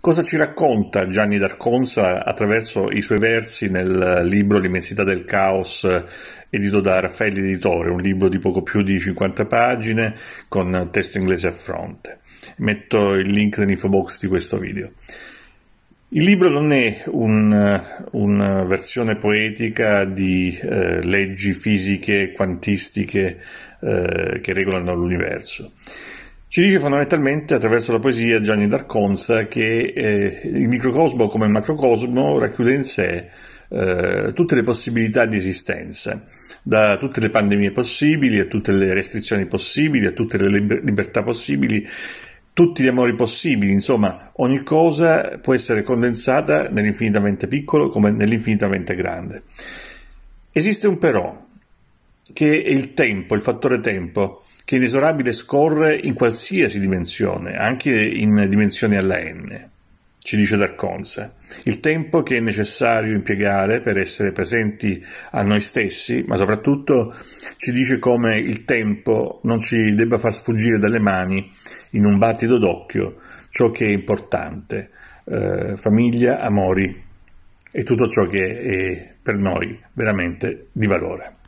Cosa ci racconta Gianni d'Arconza attraverso i suoi versi nel libro L'immensità del caos edito da Raffaele Editore, un libro di poco più di 50 pagine con testo inglese a fronte? Metto il link nell'info box di questo video. Il libro non è un, una versione poetica di eh, leggi fisiche, quantistiche eh, che regolano l'universo. Ci dice fondamentalmente attraverso la poesia Gianni d'Arconza che eh, il microcosmo come il macrocosmo racchiude in sé eh, tutte le possibilità di esistenza, da tutte le pandemie possibili a tutte le restrizioni possibili, a tutte le liber- libertà possibili, tutti gli amori possibili, insomma ogni cosa può essere condensata nell'infinitamente piccolo come nell'infinitamente grande. Esiste un però, che è il tempo, il fattore tempo, che inesorabile scorre in qualsiasi dimensione, anche in dimensioni alla n, ci dice D'Arconse. Il tempo che è necessario impiegare per essere presenti a noi stessi, ma soprattutto ci dice come il tempo non ci debba far sfuggire dalle mani in un battito d'occhio ciò che è importante, eh, famiglia, amori e tutto ciò che è per noi veramente di valore.